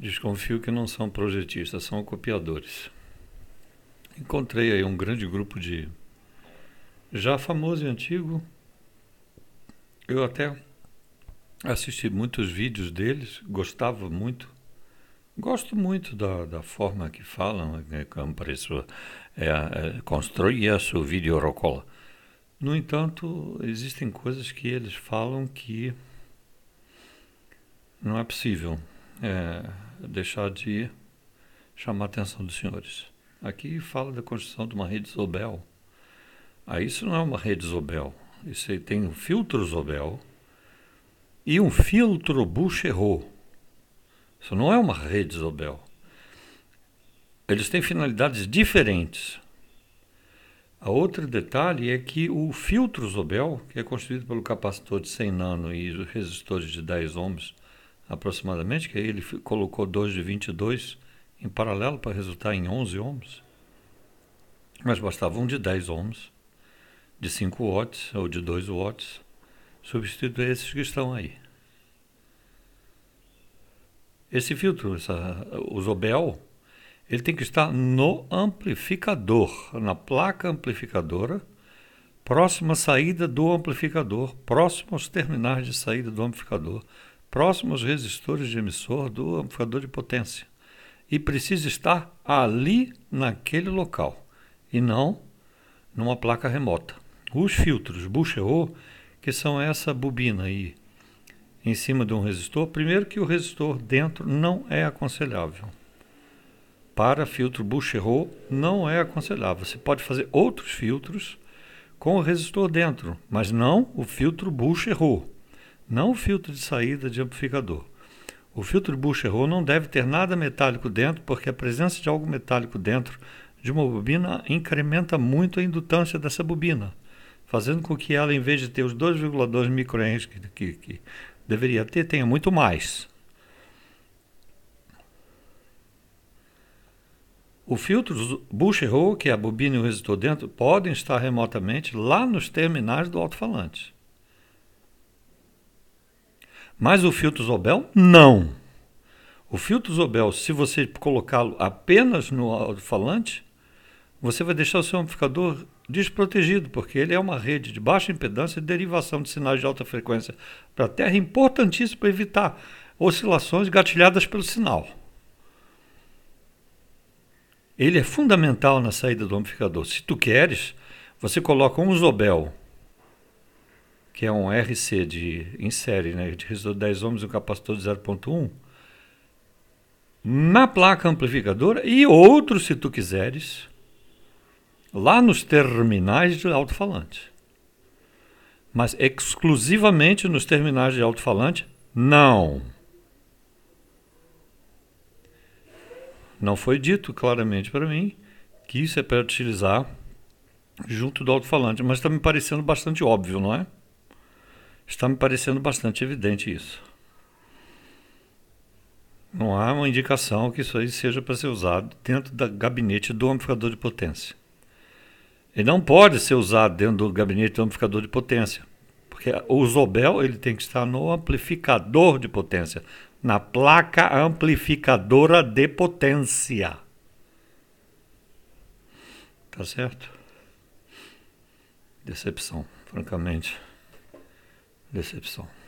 Desconfio que não são projetistas, são copiadores. Encontrei aí um grande grupo de já famoso e antigo. Eu até assisti muitos vídeos deles, gostava muito. Gosto muito da, da forma que falam, né, como pareceu, é, é, construir seu vídeo rocola. No entanto, existem coisas que eles falam que não é possível é, deixar de chamar a atenção dos senhores. Aqui fala da construção de uma rede Zobel. ah, isso não é uma rede Zobel. Isso aí tem um filtro Zobel e um filtro Boucherot. Isso não é uma rede Zobel. Eles têm finalidades diferentes. A outro detalhe é que o filtro Zobel, que é construído pelo capacitor de 100 nano e resistores de 10 ohms, aproximadamente, que aí ele colocou 2 de 22 em paralelo para resultar em 11 ohms. Mas bastava um de 10 ohms, de 5 watts ou de 2 watts, substituir esses que estão aí. Esse filtro, essa, o Zobel, ele tem que estar no amplificador, na placa amplificadora, próxima à saída do amplificador, próximo aos terminais de saída do amplificador, próximo aos resistores de emissor do amplificador de potência. E precisa estar ali, naquele local, e não numa placa remota. Os filtros Boucherot, que são essa bobina aí em cima de um resistor, primeiro que o resistor dentro não é aconselhável. Para filtro Boucherot não é aconselhável. Você pode fazer outros filtros com o resistor dentro, mas não o filtro Boucherot não o filtro de saída de amplificador. O filtro Boucheron não deve ter nada metálico dentro, porque a presença de algo metálico dentro de uma bobina incrementa muito a indutância dessa bobina, fazendo com que ela, em vez de ter os 2,2 microamps que, que, que deveria ter, tenha muito mais. O filtro Boucheron, que é a bobina e o resistor dentro, podem estar remotamente lá nos terminais do alto-falante. Mas o filtro Zobel, não. O filtro Zobel, se você colocá-lo apenas no alto-falante, você vai deixar o seu amplificador desprotegido, porque ele é uma rede de baixa impedância e derivação de sinais de alta frequência para a Terra, importantíssimo para evitar oscilações gatilhadas pelo sinal. Ele é fundamental na saída do amplificador. Se tu queres, você coloca um Zobel que é um RC de, em série, né, de resistor 10 ohms e um capacitor de 0.1, na placa amplificadora e outro, se tu quiseres, lá nos terminais de alto-falante. Mas exclusivamente nos terminais de alto-falante, não. Não foi dito claramente para mim que isso é para utilizar junto do alto-falante, mas está me parecendo bastante óbvio, não é? Está me parecendo bastante evidente isso. Não há uma indicação que isso aí seja para ser usado dentro do gabinete do amplificador de potência. Ele não pode ser usado dentro do gabinete do amplificador de potência, porque o Zobel ele tem que estar no amplificador de potência, na placa amplificadora de potência. Tá certo? Decepção, francamente. déception.